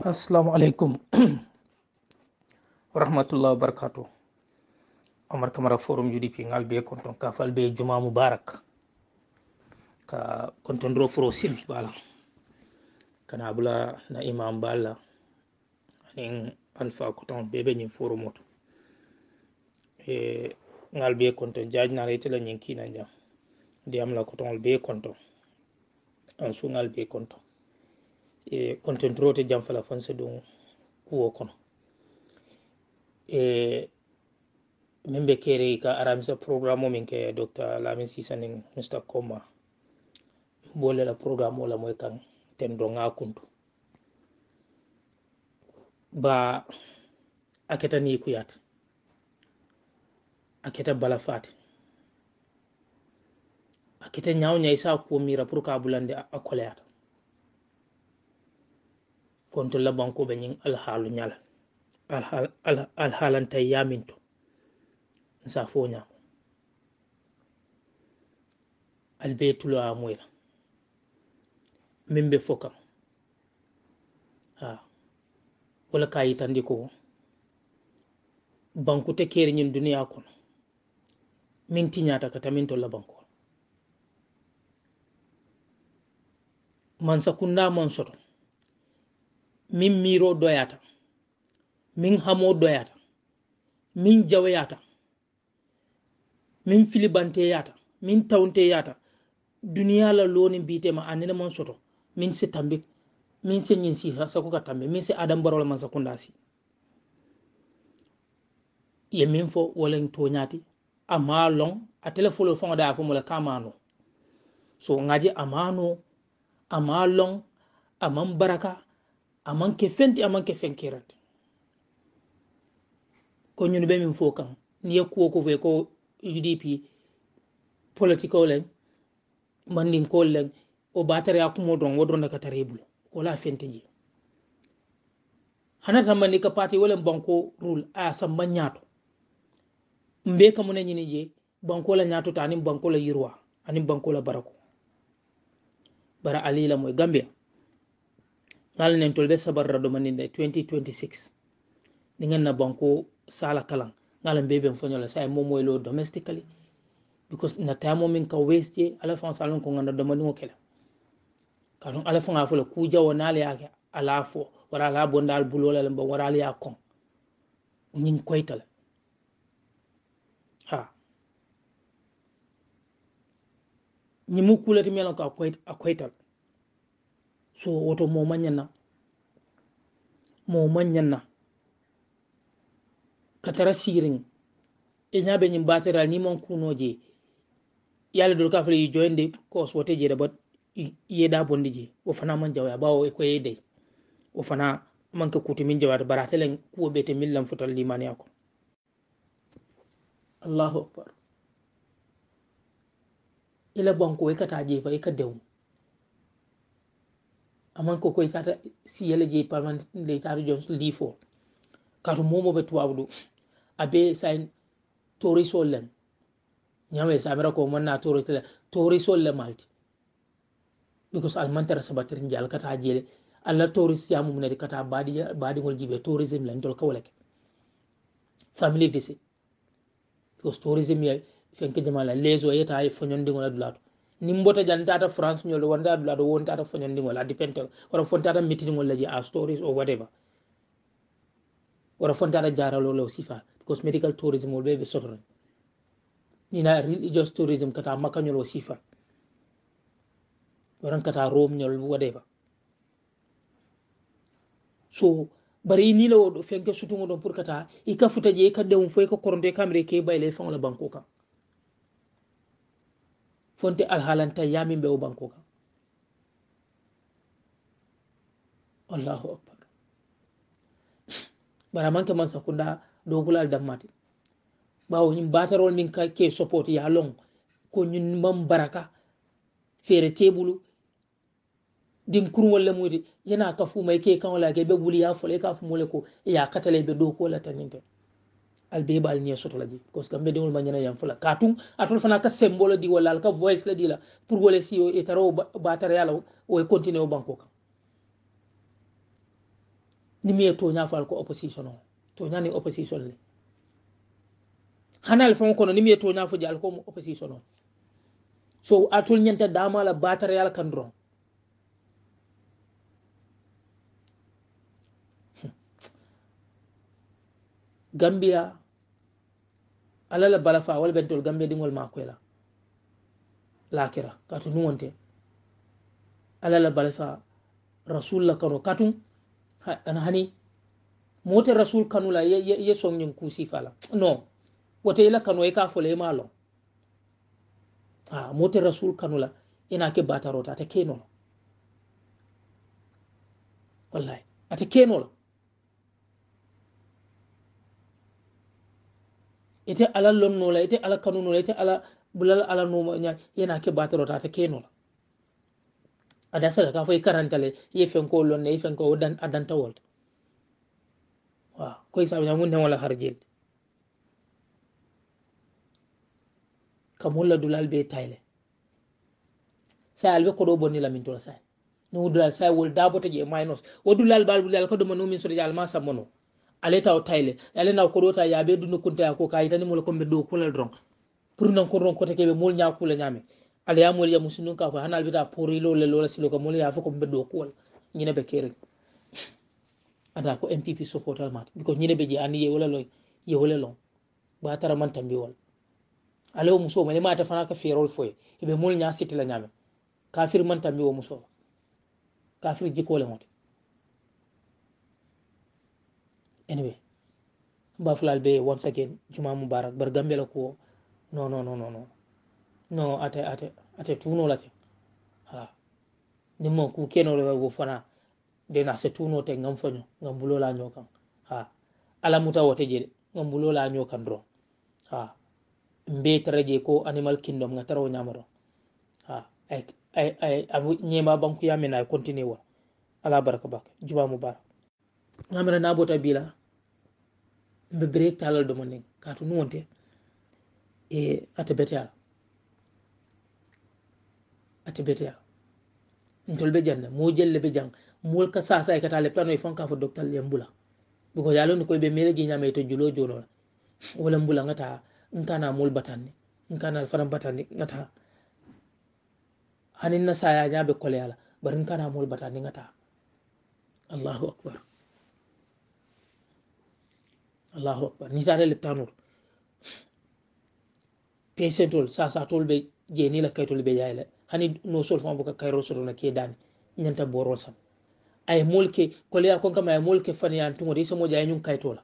Assalamualaikum, warahmatullahi wabarakatuh. Omar kamara forum judi pingal be konton kafal be juma mubarak ka konton ro fro sil bala kana bula na imam bala Ning alfa koton be be nyin forum mot e ngal be konton jajna re tela nyin kina jam am la be konton an su ngal be konton e contentrote janfala fanse ɗum kuwo kono e min ɓe kere ka aramisa programme o min ke docteur lamin sisanin mr comma bolela programme o lamoy kan ten do ŋa kuntu ba a keta ni kuyat a keta bala fati a keta ñawñayi sa kuwo mira pour ka bulande a koleyata konto labankuɓe ñin alhaalu ñalal alhaalantay yamin to sa fo ñamo albeytulo amoyra min be fo kam a wala ka yitandi ko bankute keri ñin duniya kono min tiñata ka tamin to labanko man sakunda man soto min miiro doyata min hamo doyata min jawoyata min filibanteyata min tawnteyata duniyala loni mbitema annene mon soto min si tambi min si ñin siha sakuka tambi min si adam barola man sakunda si ye min fo wolen toñati ama long a tele folo fongo daya fo mola kamano so ngaji amano ama long aman baraka amanke fenti amanke fenkirate ko ñun ɓe min fo kan ni ye kuwo ko foye ko udp politique o len mandinkol len o batare a kumo don wo don daga bulo ko fenti je hana tan mandi ka pati wala banko rule a samba nyato mbe ka ne ñini je banko la nyato ta anin banko la yirwa ani banko la barako bara alila moy gambia ngalnentol be sabarrado maninde 2026 ni ganna banko sala kalan ngala mbe ɓen foñola sa e momoylo e domesticaly because na tamo min ka westie ala fon salon ko ganda do manu kele ka ton ala fon afola ku jawo nale yake ala fo wara ala bondal bulola lamba wara ala kon nin koytala ha ni mu kulati melon ka koyt a koytala so woto mo mañanna mo mañanna katara sirin e ñaɓe ñin batéral ni mon kunoje yaale dor ka fale yi joyende kos wote jeeɗa bat yeeɗa bondi je wo fana man jawaya bawo e ko yeydey wo fana manke kuti min jawata baratelen kuwo ɓeete millan futal limani ako allahu akbar ila bonko e kata jeefa e ka dewm amanko ko koy si yele je le parmanle itata jones lifo kato momo be tuwawdu abe sayin torisol lem sa samira ko monna toritela torisol le malti because al almantara sabatir nje kata jele alla tori si yamu munati kata badi badi baadiŋol jibe tourism len dol kawlek family visit because tourism ya fenke jama la leso ay fonyon dingol adulatu nimbota jantata france ñol wanda la do wontata foñandigol addi pentel wara fontata mettinigol laji a uh, stories or whatever wara fontata jaralol o sifa because medical tourism will be ɓeɓe ni na religious tourism kata makkañol o sifa waran kata romñol whatever so bari ni lo wodo fenke sutungo don pour kata i ka futaje i ka denw fo i ka koronto i ke bayile i la banko kaŋ fonte alhalantay yamin ɓe o banko kam allahu akbar bara manke man sakunda dogulal dammati ɓawo ñin batarol min ke support ya long ko ñin man baraka feere teɓulu din kurwolle muyti yana ka fumay ke kawolake ɓe wuli ya fole ka fumole ko ya katalay ɓe dokolatañinkay al be heɓa alniya sotola di parce que mbedewol ma ñanayam fola ka tun a tol fana ka symbole di walla ala ka voice la dila pour wole si o etara o batareyala o e continue o banko kam ni mi ye toña fo ala ko opposition o toña ni opposition le xana ala fen kono ni mi ye toña fo di ala komo opposition o so a tol ñenta damala batareyala kan doron hmm. gambia alala bala fa wala ɓentol gambe ɗingol mako ela lakira kato nuwonte alala bala fa rasul la kano katum ana hani mowote rasul kanula ye soñin kusifala non wote ila kano ye ka fole ima e lon a mowote rasul kanula ina e ke batarota ata kenola wallay ata kenola ite ala lonnola ite ala kanunola ite ala bulala ala numa ña yena ke batorotata kenola ada sadaka fo i karantale ye fenko lonne ye fenko a dantawolta wa koy sabi ñamu newola harjilde kamulla dulal be tayle say alɓe koɗo bonni lamintola say nowu dulal say wol dabota je maynos wo dulal baalbudal kadoma numin soɗo ja alma sammo no aleta o tayle ale na koro ta yabe dunu kuntaya ko ka yitani mola komɓe dow kulal ron pour nan ko ron kote keɓe mol ñakula ñame ala yamol ya musunun ka fo hana albita pori lo la silo ko ka mola yafo komɓe dow kuwal ñine be kere ada ko mpp supporter mat biko ñine ɓe je ani wala loy ye wala lon ba tara man tambi wal ale o muso le mata fana ka ferol foye eɓe mol ña sitila nyame kafir man tambi o muso kafir jikole mote anyway baflal be once again juma mubarak bar gambela ko no no no no no no ate ate ate tunolate ha ndimmo ku kenol wo fana de na se tunote gam foño gam bulola ñokan ha ala mutawote jeɗe gam bulola ñokan ron ha mbe traje ko animal kingdom ga tarawo ñamaron ha ay ñema banku yamina continue won ala baraka bak juma mubarak amara nabota bila ɓe break talal ɗo mon ka to e ata bete ala ata bete ala ntol be janna mo jelle be jang mol ka sasa e katale plano e ka fo doktal e mbula because aloni koye ɓe mere ji ñama to julo jonola wala mbula ngata nkana mol batanni nkana alfana batanni ngata hanin na saya ñaɓe kole ala bari nkana mol batanni ngata allahu akbar allahu akbar ni le tanur pesentol sasatol ɓe jeni la kaytol ɓe yayle hani no sol fan boka kayro sotona ke dani ñanta borol sam ay molke koleya kon kam ay molke faniyan tugode isemoja ay ñum kaytola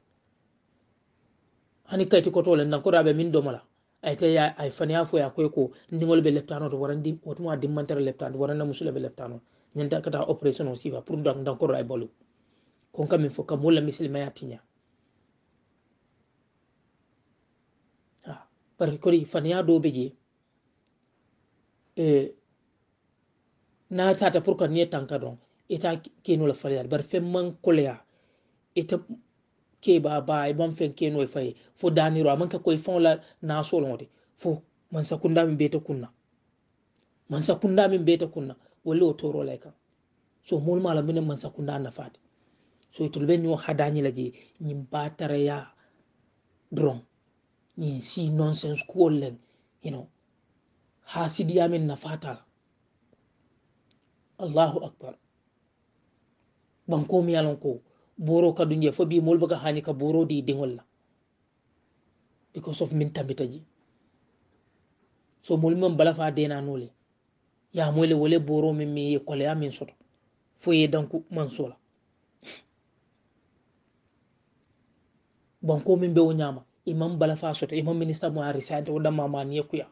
hani kayti kotole nankoraɓe min domala ayte ay faniya fo ya koy ko ndigol ɓe leptanoto warandi wotuma dimmantere leptanoto waranna musula ɓe leptanoto ñanta kata opération o sifa pour dankorra e bolu kon kam fo kam mulla misilmaya tiña barka kuri faniya do beje e eh, na ta ta kan niye tanka don ita keno la faliyar bar fen man kolya ita ke ba ba e ban fen keno e fayi fo daniro aman ka koy fon la na so londe fo man kunda min beta kunna man kunda min beta kunna wala o toro la kan so mol mala min man kunda na fati so itul ben yo hadani la je nyim tare ya drone min si nonsense kuwol len you know, ha sidiyamin nafatala allahu akbar bankomi yalon ko boro kaduje fo bi mol baga hani ka boro di dingol la because of min tambitaji so molmam balafa denanole yamole wole boro min mi koleya min soto foye danku mansola bankomin bewo ñama imam balafa soto imam ministre mo a risade o damama an yekkuya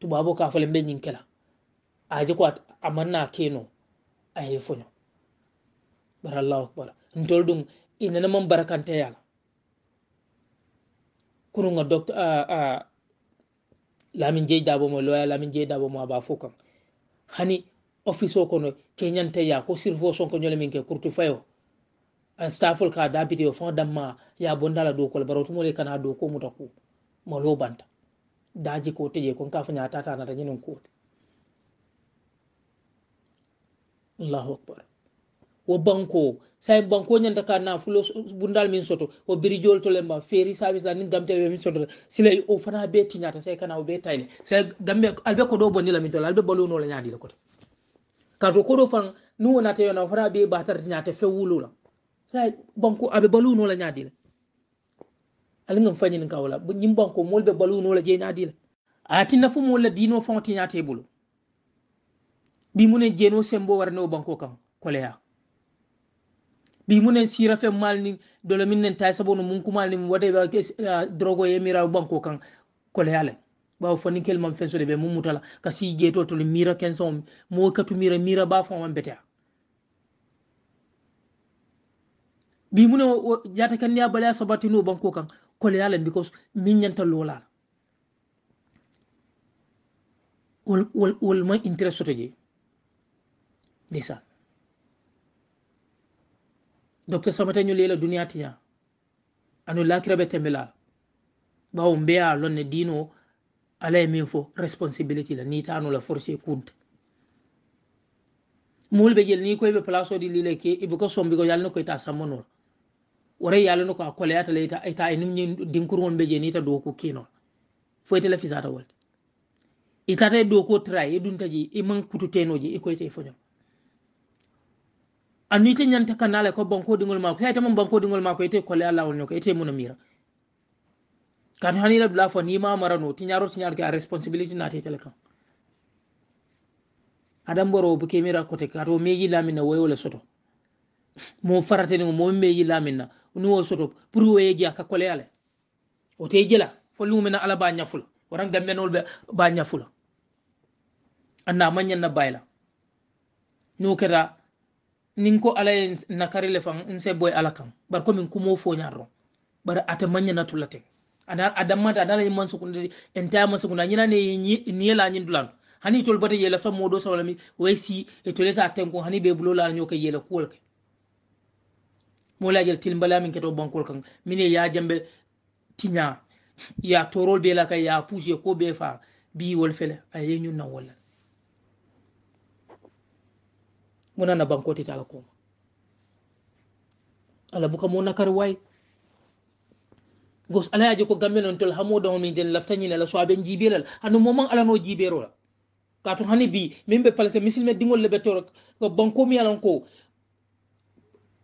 tubabo ka fole be ñinkela aje ko a manna keno a yefoño bara allahu akbar ntol ɗum inana man barakante yala kurunga docteur lamin jeyi dabomo loya lamin jeyi dabomo aba fo kan hani office o kono ke ñante ya ko surfo sonko ñole min ke courtu fayo an stafol ka dabiti o fon damma ya bondala do kol barotu mole kana do ko mutaku malo banta daji ko teje kon ka fanya ta na tanyin ko Allahu akbar wo banko sai banko nyen ka na fulo bundal min soto wo jol to lemba feri service la nin gamtel min soto silay o fana be tinyata sai kana o be tayle say gambe albe ko do bonni la min to albe no la nyaadi la koto ko kodo fan nu wonata yona fana be batar ta fe wulula say banko aɓe balunola ñadile alagam fañin kawla ñim banko molɓe balunola jeñadile ati nafu mola dino fonti ñate bulo ɓimune jeno sembo warane o banko kan koléa ɓimune sirafe malni dola minen tay sabono munkumalni waɗe drogo yemira banko kan koléale ɓawa fonikel mam fensoɗe ɓe mumutala ka si jeto tolo mira kensomi mo katu mira mira ba fomam beteya bi mu ne jaate kan niya balaya sabati nu no banko kan ko le yalla biko min nyanta lola wol wol wol ma interest soto ji lisa docteur samata ñu leela dunia tiya anu lakira be tembela ba on be ne dino ala min fo responsibility la ni tanu la forcer kunt mul be jël ni koy be place di lile ke ibuko sombi ko yalla no ko ta samono wara yalla no ko akoleya tala ita ita dinkur won beje ni ta do ko kino fo ita la fisata wol ita ta ko tray e dun taji e man kutu tenoji e ko ita fonyo anu ita nyanta kanale ko banko dingol mako ita man banko dingol mako ita kole alla wol nyoko ita mun mira kan hani la bla fo ni ma marano ti ti tinyaro ga responsibility na ita kan adam boro bu kemira kote kato meji lamina wayo le soto mo faratani ni momin ɓe mee min na ni wo soto pour woye jeya ka kole ale o te jela folli na ala ba ñafula waran gambenol ɓe ba ñafula anna mañanna bayla no keta nin ko ala ye nakari le fan n se boye ala kan bari komin kumo foñar ron bari ate mañana tulla ten ana adammata anala yimman sukunde entaya man sukunde a ñinane niyela ñin dulanto hani tol bata yela fa modo sawla mi way si e toleta ten ko hani be bulola ala ñoka yela kuwol ke molajel tilimbala min keto bankol kan mine ya jambe tiña ya torol be la kay ya pousse ko be fa bi wol fele ay ñun na wala munana bankoti tala ko ala buka mo nakar way gos ala yaje ko gambe non tol hamo do min den lafta nyina la soabe jibelal hanu momang ala no jibero la kato hani bi min be palase misil me dingol lebe torok ko banko mi alan ko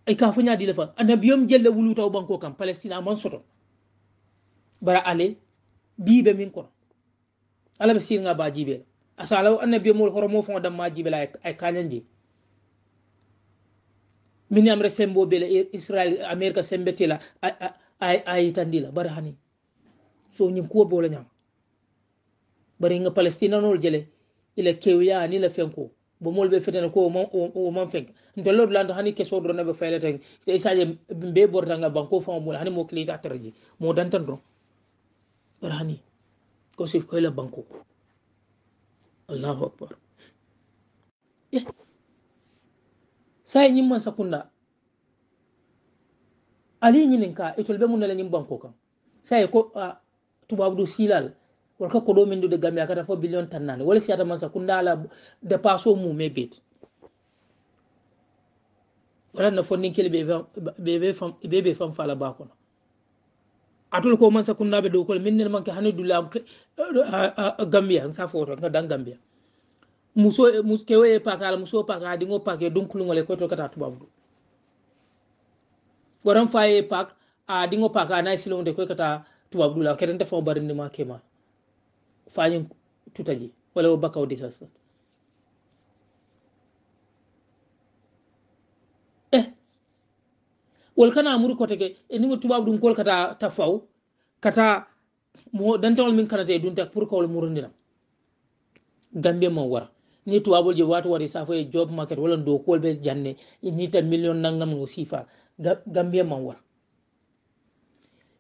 ay kafu ñadi dile fa jelle wulu taw banko kam palestina man soto bara ale be min ko ala be sir nga ba jibe asalaw annabiyom wol mo fon dam ma jibe la ay kanyanji min re sembo bele israel america la ay ay la bara hani so nyim ko la ñam bari nga palestina nol jele ila kewiya ni la fenko bo mol ɓe fetene ko o man fenk ntelloɗo lanto hani kesoɗo noɓe faylata isaje mbe bortangal ban ko fama mula hani mo kilita tardi mo dantan ɗon bara hani ko sif koyla banko allahu akbar e saye ñimman sakunda ali ñinin ka itol e ɓe mu nala ñim banko kam saye ko tubabudu silal wolka koɗo min dude gambia kata fo billion tannani wala siata man sa kundala dépense o wala na fo fonnin kele be be fam fala ba kono atol ko man sakkunnaɓe do ko min nen manke hani dulam gambia sa fo ka ngadan gambia muso muske e paka ala muso paka hadi donc lu ngole ko to kata tubabu do waran faye pak a dingo paka ana silonde ko kata tubabu dula kedanta fo barinde ma kema fañin tutaji wala wo bakkaw disas e eh, wol kana muru koteke enima tubaɓe ɗum kol kata ta faw kata mo dantewol min kanata e dunta pour kawol murodiram gambie mo wara ni tubaɓol je wato wari safo e job market walla dow kolɓe janne e nita million naggam o sifa gambie man wara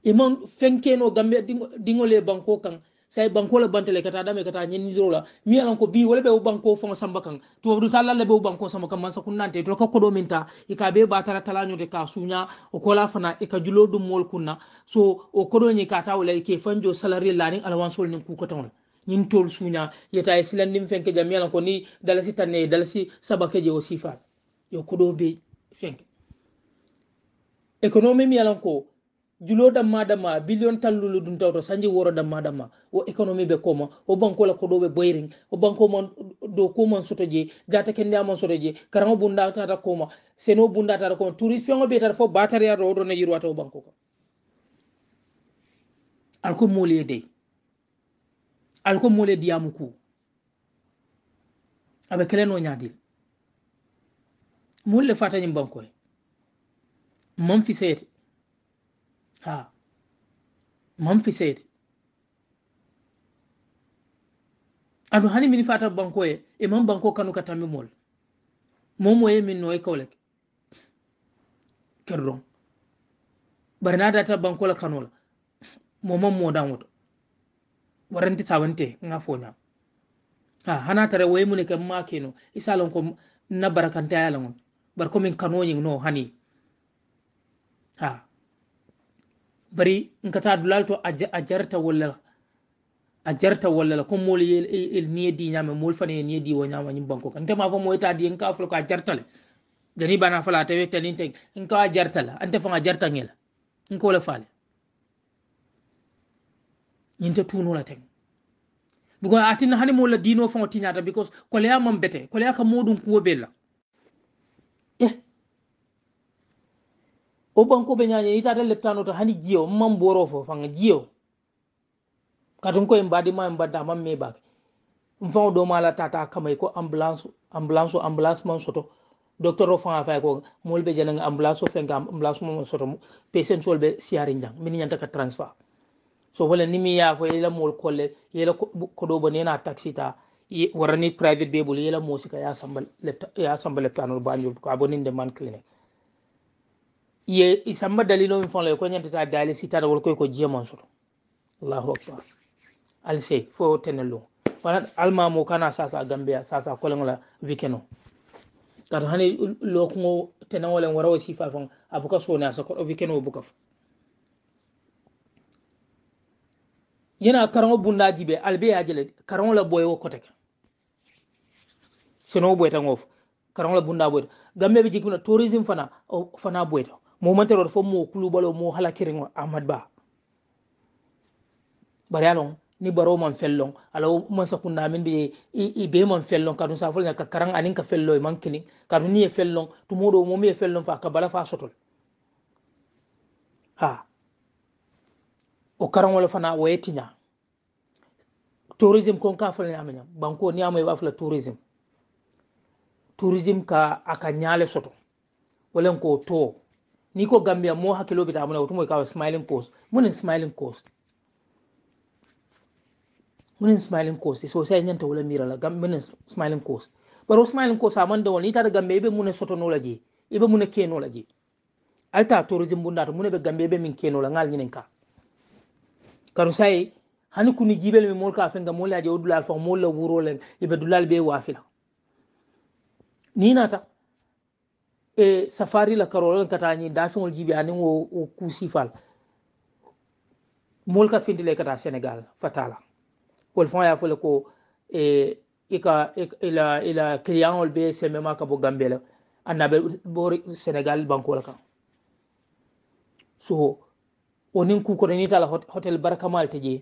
iman e fenkeno gambie dingol e banko kan sai banko la bantele kata dame kata nyen ni la mi alan ko bi wala be banko fon samba kan to du talla le be banko samba kan man sakun nante to ko do minta ika be ba tara tala nyote ka sunya o kola fana ika e julo dum mol kunna so o kodo ni kata wala e ke fanjo salary lani alwan sol ni ku ko ton nyin tol sunya yeta e silan nim fenke jam alan ko ni dalasi tanne dalasi sabake je o sifa yo kodo be fenke economy mi alan ko julooɗam maɗam ma billion tallulu ɗum tawto sañdi woroɗam maɗam ma o économie ɓe koma o banque ola ko ɗoɓe boyrin o banque ma dow koman soto je jata kenndiyaman soto je karamo bundatata koma seno bundatata koma touriste fewo mbiyatata fof batariya ɗo oɗo neyirwata o banque ka alko moli e dey alko moli e diyamu ku aɓe keleno ñadil mulle fatañi banque he manfi seyete ha man fi seedi aɗum hani mini fata banko e e man banko kanu ka tammimol momo ye min no e kawlek ker ɗon bari la bankola kanola momam woto waranti sawante nga foñam ha hana tara woye mune kam isa isalon ko na barakante ayala on min komin yin no hani ha bari nkata dulalto ajarta wallala ajarta wallala ko mol yel el niedi nyama mol fane niedi wo nyama nyim banko kan tema fo moy tadi en ka flo ko ajarta le jani bana fala tawe tanin tag en ka ajarta la ante fo ajarta ngela en ko la fale nyinte tuno la tag because atin hani mol la dino fo tinyata because ko le amam bete ko le ka modum ko bella o banko ɓe ñañani leptano to hani jiyo mam boro fo fanga jiyo katon ko en ma en mbadda man meɓake um fa do mala tata kamay ko ambulance ambulance ambulance man soto docteur o fa ko mol jena nga ambulance fenga ambulance mo soto patient sol be siari jang min ñanta ka transfert so wala nimi ya fo yela mol kolle yela do bo neena taxi ta warani private be ɓol yela mosika ya samba ya samba leptanol banjul ko de man clinic ye isamma dalilo min fonla ko ñantata daali sitata wol koy ko jiyamon soto allahu akbar alsey fo tenello wala almamo kana sasa gambia sasa kolengola wikeno kato hani lokugo tenawolen warawo sifa fon abuka sone asa koɗo wikeno o buka fo yana karaŋo bundaji ɓe albeyaji le karaŋo la boye wo kote ke seno boytaŋo fo karaŋo la bunda boyta gambe ɓe jikmina tourisme fana fana boyta mo mantaror fo mo balo mo hala kirin ahmad ba bariyalon ni baro man fellon ala man sakunda min be i be man fellon sa safol ka karang anin ka fello man kini kadun ni fellon tumudo mo me fellon fa ka bala fa sotol ha o karan wala fana o yetinya tourism kon ka fala nyamanya banko ni amay ba fala tourism tourism ka aka nyale soto wala ko to niko gambia mo hakkilo bita amuna mo kawa smiling coast munin smiling coast munin smiling coast sosai nyanta wala mira la gam munin smiling coast baro smiling coast amanda wala ita da gambe ibe munin soto no laje ibe munin keno laje alta tourism bunda to munin be gambe be min keno la ngal nyinen ka karu sai hani kuni jibel mi mol ka fenga mol laje odulal fa mol la wuro len ibe dulal be wafila ni nata e safari la carola karolol katañi dafiŋol jibi aniŋ wo wo kuusifal moolu ka findi le kata sénégal fatala wolu faŋo ye fo le ko e, i ka ila ila clientol be semema ka bo gambe la anna be bo sénégal banko la kaŋ so wo niŋ kukoto niŋ ita la hotel barakamal te jee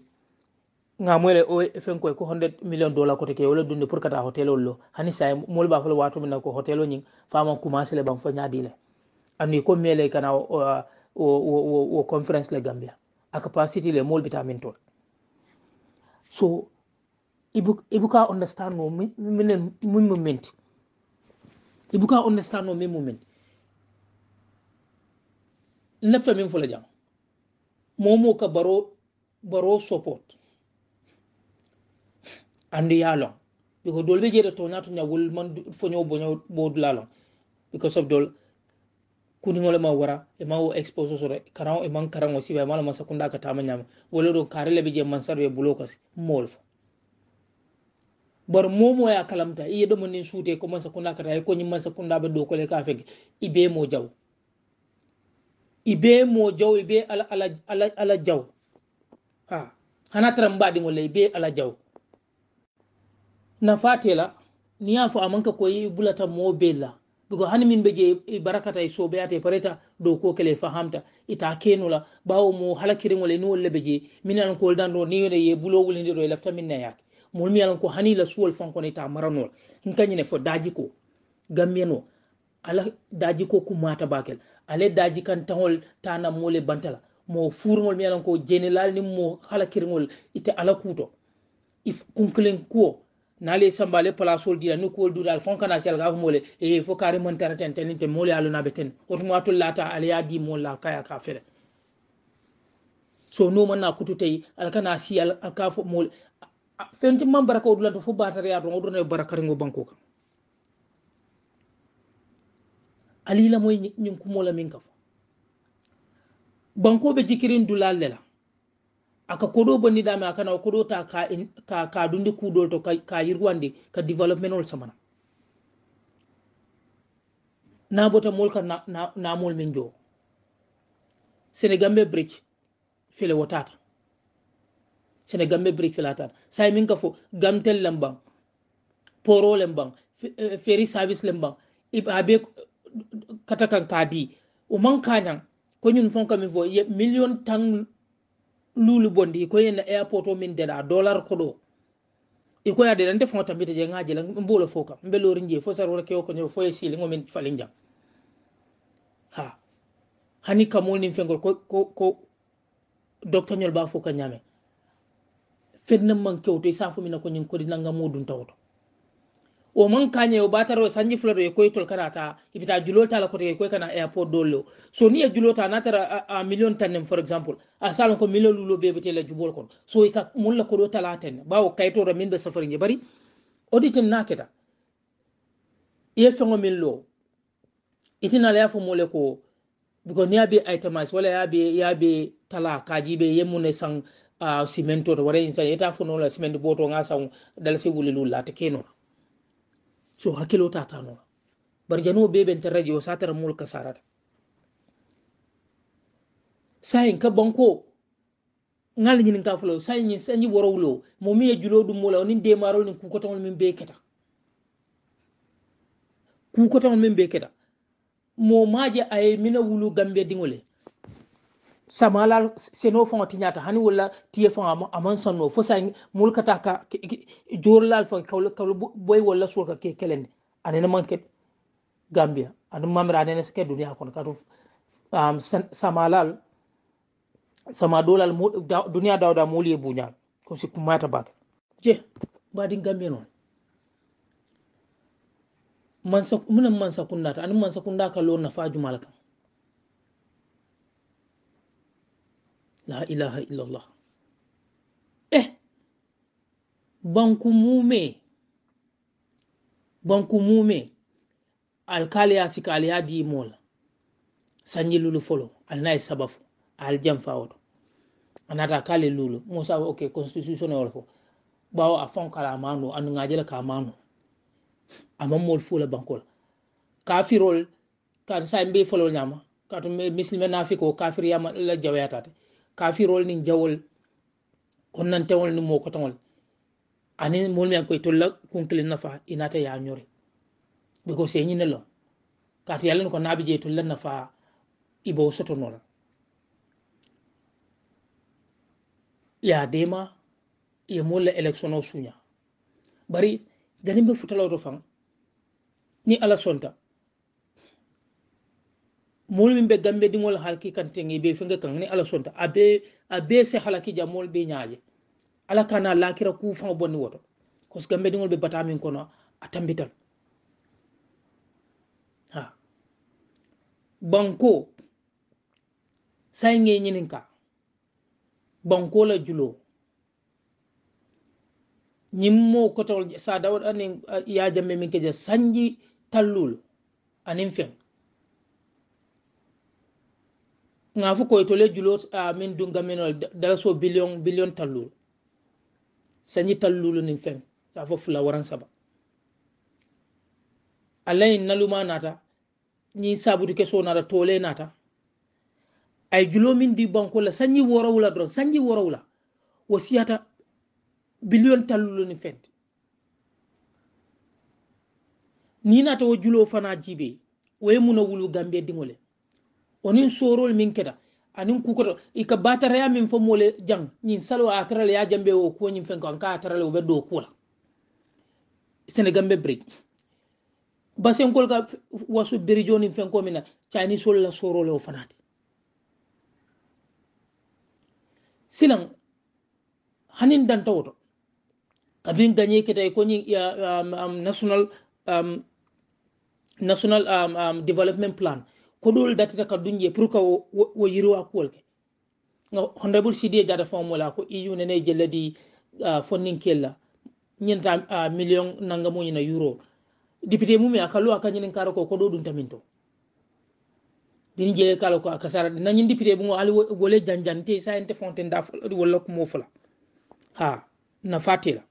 gamuele o fenkoy ko e honde million dollar coté ke wole dunde pour kata hôtel ol lo hani sa e mole ba fole watumina ko hôtel o ñing fama commencé le ɓam fo ñadile andi ko mele e kana o conférence le gambia a capacité le mole bitamin tol so ibuka understand no mine mum mum menti ibuka understand no min mum menti nefta min fole jam momo ka baro baro support andi ya long biko dol be jere to natu nya wol man fo nyaw bo nyaw bo la long because of dol kuni ngole ma wara e ma wo expose so re karaw e man karaw si be mala masa sakunda ka tama nyama wala do kare le be je man sarwe bulo ko si mol fo bar momo ya kalamta iye do mun suute ko masa sakunda ka tay ko nyi masa sakunda be do ko le ka fege ibe mo jaw ibe mo jaw ibe ala ala ala, ala jaw ha hana tara mbadi mo le ibe ala jaw nafate la ni ya fo a amanka koy bulata moo bel la biko hani min be je barakata e soɓeyata e pareta dow ko kele fahamta ita kenula ɓawo mo halakiriŋole ni wolle be je min alan kowol dan ɗo ni yone ye bulowulindiro e lafta min nayake mon mi alan ko hani la suwol fankone ita maranol n kañine fo daji ko gammen o ala daji ko kummata bakel ale daji kan taŋol tanammole bantala mo furŋol mi alan ko jenelal ni mo halakiriŋol ite ala kuto if kuwo nale sambale placol dira ni kuwol duɗal fon kana sel ga fomole e fo kari mon tara ten ten te mole alo naɓe ten otuma to lata y'a di mol la kaya ka fere so no man na kutu tay kana si alka fo mol fenti man baraka odula to fo batare ya to ne baraka ringo banko kan la moy nyin la min ka fo banko be jikirin dulal la aka koɗo banniɗame akana a koɗota ka kadunde kuɗol to ka yirwande ka développement ol samana nabota molka namol min jo sénégambe bridge fele wotata sénégambe bridge felatata say min ka fo gamtel lem ban poro lem ban eh, feri service lem ban aɓe katakan kadi o man kañan koñum fonkamin fo million tan luulu bondi i koyena airport o min deɗa dollar ko ɗo i koya deɗante fota mbita je ngaji la mbolo fo kam mbe lori jeyi fo sarwara kewo ko ñewo fo ye siliŋo min fali jam ha hani kamol nin fengol ko ko ko docteur ñol ba fo ka ñame fennam man kewto i e safo mina ko ñin kodi nanga mudum tawto o mankañe o ɓatar o sanji fulato e koytol kanata ipita julotala kotoke koy kana airport dolle o so ni e julota natara en million tannem for exemple a salon ko million lulo bewetela jubol kon so ka molla koɗo tala tenne ɓawo kaytora min ɓe safari je bari auditen naketa ye fego min lo itinala ya fo mole ko because ni yaɓe itemise wala yaɓe yaɓe tala kajiɓe yemmune sang simen tota wara sa yeta fo nola simen boto ga sang dala se wule lu lata kenora so hakkilo tatanola barjano be ɓen terraji o satara mol mulka sarata sayin ka banko ngal ñinin ka fulo sayin ñin sañi worowlo mo mi e julo ɗum mola onin ni nin kukotagol min be keta kukotagol min be keta mo maje aye mina wulu gambe dingole la seno fon ti nyata hani wala tiye fon aman sanno fo sa mulka ta ka jorlal fon kawla kawla boy wala so ka ke kelen anene manket gambia anu mamra anene ske duniya kon ka um, la sama dolal duniya dawda moli bunyal ko si mata bak je badin gambia non mansa munan mansa kunnata man mansa kunna ka lo na faju malaka La ilaha illallah. Eh, banku mume, banku mume, alkali asikali adi mola. Sanji lulu folo, alnai sabafu, aljamfa oto. Anata kale lulu, musa ok, constitution e olfo. Bawo afon kala amano, anu ngajele ka amano. la fula bankola. Kafirol, kan sa mbe folo nyama. katu mislimé nafi ko kafir yama la jawayata kafirol nin jawol konnantewol nin mokotowol ani mol men koye tolla kunkilin nafa inata yañore ne ko señine lo kata yallani ko naaɓe jeey tolla nafa ibo sotonola ya dema ye moolu la o suuñaa bari ganimɓe futaloto fan ni ala sonta moolu min be gambe diŋol halki kante ngi be feŋke kan ni ala sonta a abe se halaki jamol be nyaaje ala kana lakira ku fa bonni woto kosi gambe diŋol be bata min kono a tambitan ha banko say ŋe ñinin ka banko la juloo ñiŋ ko tol sa dawat aniŋ ya jambe min ke je sanji tallul aniŋ feŋ nga fu koy tole julot a min dunga minol dala so billion billion tallulu sañi tallulu nin feng sa fof la waran saba alla yin naluma nata ñi sabudu keso nata tole nata ay julo min di banko la sañi worowula doron sañi worowula wo siyata billion tallulu nin fent ni nata wo julo fana jibe woy muna wulu gambie dingole onin sorol min keta anin kukoto ika batara ya min fo mole jang ñin salo a tarale ya jambe o kuwo ñin fenko an ka tarale o ɓe dow kuola sénégambe brig basenkol ka wasu beri joni fenko mina cainisol la sorole o fanate silan hanin danta woto kabin ganye kita ko ñin national um, national um, um, development plan ko ɗol dattata ka duñje pour que wo yirowa kuwol ke honorable sidi jada fomola ko eu nene jelladi fonninkella ñinta million nangamuñina yuro député mumi aka lowa kañinen kara ko ko ɗo ɗum tamin to ɗin jele kala ko aka sara nañin député mumo ali wole janjante sa ente fonten da wolla ko mo fula ha na fatila